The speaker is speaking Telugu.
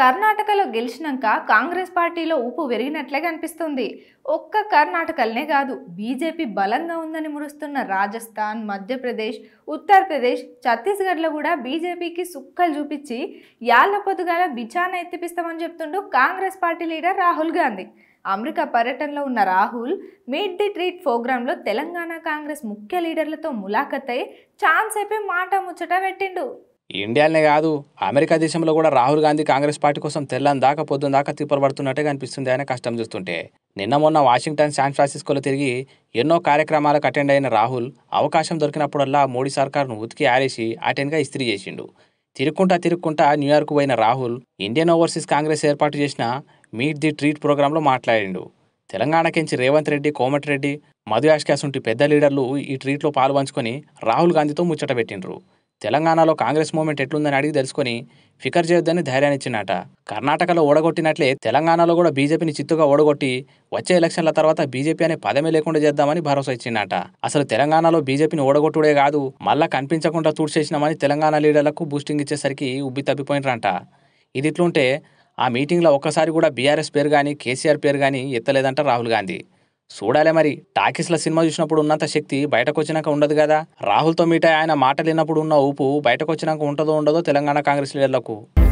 కర్ణాటకలో గెలిచినాక కాంగ్రెస్ పార్టీలో ఉప్పు పెరిగినట్లే కనిపిస్తుంది ఒక్క కర్ణాటకలనే కాదు బీజేపీ బలంగా ఉందని మురుస్తున్న రాజస్థాన్ మధ్యప్రదేశ్ ఉత్తరప్రదేశ్ ఛత్తీస్గఢ్లో కూడా బీజేపీకి సుక్కలు చూపించి యాళ్ల పొద్దుగాల బిచాన ఎత్తిపిస్తామని చెప్తుంటూ Congress party leader Rahul Gandhi America పర్యటనలో ఉన్న రాహుల్ మీట్ ది ట్రీట్ ప్రోగ్రాంలో తెలంగాణ కాంగ్రెస్ ముఖ్య లీడర్లతో ములాఖతై ఛాన్స్ అయిపోయి మాట ముచ్చట పెట్టిండు ఇండియాలనే కాదు అమెరికా దేశంలో కూడా రాహుల్ గాంధీ కాంగ్రెస్ పార్టీ కోసం తెల్లని దాకా పొద్దున దాకా తిప్పబడుతున్నట్టుగా కనిపిస్తుంది ఆయన కష్టం చూస్తుంటే నిన్న మొన్న వాషింగ్టన్ శాన్ ఫ్రాన్సిస్కోలో తిరిగి ఎన్నో కార్యక్రమాలకు అటెండ్ అయిన రాహుల్ అవకాశం దొరికినప్పుడల్లా మోడీ సర్కార్ను ఉతికి ఆరేసి అటెండ్గా ఇస్త్రీ చేసిండు తిరుక్కుంటా తిరుక్కుంటా న్యూయార్క్ పోయిన రాహుల్ ఇండియన్ ఓవర్సీస్ కాంగ్రెస్ ఏర్పాటు చేసిన మీట్ ది ట్రీట్ ప్రోగ్రాంలో మాట్లాడిండు తెలంగాణకించి రేవంత్ రెడ్డి కోమటిరెడ్డి మధు యాష్కాస్ వంటి పెద్ద లీడర్లు ఈ ట్రీట్లో పాల్పంచుకొని రాహుల్ గాంధీతో ముచ్చట పెట్టిండ్రు తెలంగాణలో కాంగ్రెస్ మూమెంట్ ఎట్లుందని అడిగి తెలుసుకుని ఫికర్ చేయొద్దని ధైర్యాన్నిచ్చినట కర్ణాటకలో ఓడగొట్టినట్లే తెలంగాణలో కూడా బీజేపీని చిత్తుగా ఓడగొట్టి వచ్చే ఎలక్షన్ల తర్వాత బీజేపీ అనే పదమే లేకుండా చేద్దామని భరోసా ఇచ్చిందట అసలు తెలంగాణలో బీజేపీని ఓడగొట్టుడే కాదు మళ్ళా కనిపించకుండా తూడ్చేసినామని తెలంగాణ లీడర్లకు బూస్టింగ్ ఇచ్చేసరికి ఉబ్బి తప్పిపోయినరంట ఇది ఇట్లుంటే ఆ మీటింగ్లో ఒక్కసారి కూడా బీఆర్ఎస్ పేరు కానీ కేసీఆర్ పేరు కానీ ఎత్తలేదంట రాహుల్ గాంధీ చూడాలే మరి టాకీస్ల సినిమా చూసినప్పుడు ఉన్నంత శక్తి బయటకు వచ్చినాక ఉండదు కదా రాహుల్తో మీట ఆయన మాట విన్నప్పుడు ఉన్న ఊపు బయటకు వచ్చినాక ఉంటుందో ఉండదో తెలంగాణ కాంగ్రెస్ లీడర్లకు